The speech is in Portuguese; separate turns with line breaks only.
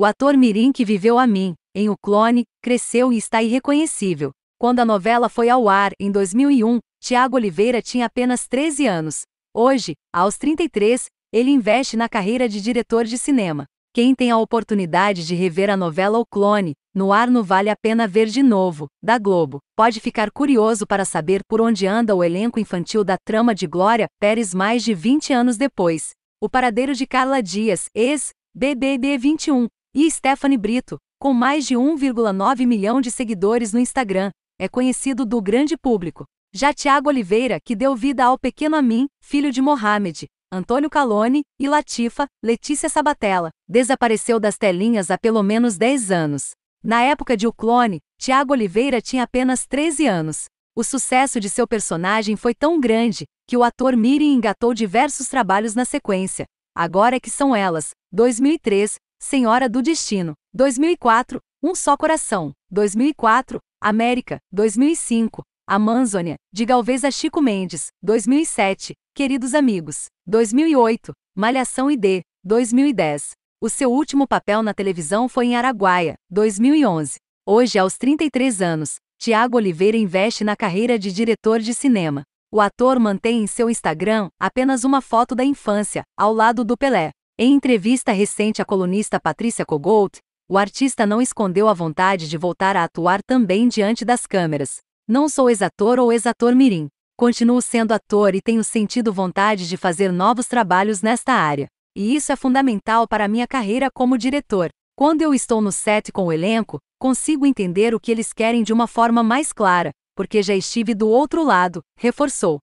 O ator Mirim que viveu a mim, em O Clone, cresceu e está irreconhecível. Quando a novela foi ao ar, em 2001, Tiago Oliveira tinha apenas 13 anos. Hoje, aos 33, ele investe na carreira de diretor de cinema. Quem tem a oportunidade de rever a novela O Clone, no ar não vale a pena ver de novo, da Globo, pode ficar curioso para saber por onde anda o elenco infantil da trama de Glória Pérez mais de 20 anos depois. O paradeiro de Carla Dias, ex-BBB 21, e Stephanie Brito, com mais de 1,9 milhão de seguidores no Instagram, é conhecido do grande público. Já Tiago Oliveira, que deu vida ao pequeno Amin, filho de Mohamed, Antônio Calone e Latifa, Letícia Sabatella, desapareceu das telinhas há pelo menos 10 anos. Na época de O Clone, Tiago Oliveira tinha apenas 13 anos. O sucesso de seu personagem foi tão grande que o ator Miri engatou diversos trabalhos na sequência. Agora é que são elas, 2003, Senhora do Destino, 2004, Um Só Coração, 2004, América, 2005, Amazônia, de Galvez a Chico Mendes, 2007, Queridos Amigos, 2008, Malhação ID, 2010. O seu último papel na televisão foi em Araguaia, 2011. Hoje, aos 33 anos, Tiago Oliveira investe na carreira de diretor de cinema. O ator mantém em seu Instagram apenas uma foto da infância, ao lado do Pelé. Em entrevista recente à colunista Patrícia Kogold, o artista não escondeu a vontade de voltar a atuar também diante das câmeras. Não sou ex-ator ou ex-ator mirim. Continuo sendo ator e tenho sentido vontade de fazer novos trabalhos nesta área. E isso é fundamental para minha carreira como diretor. Quando eu estou no set com o elenco, consigo entender o que eles querem de uma forma mais clara, porque já estive do outro lado, reforçou.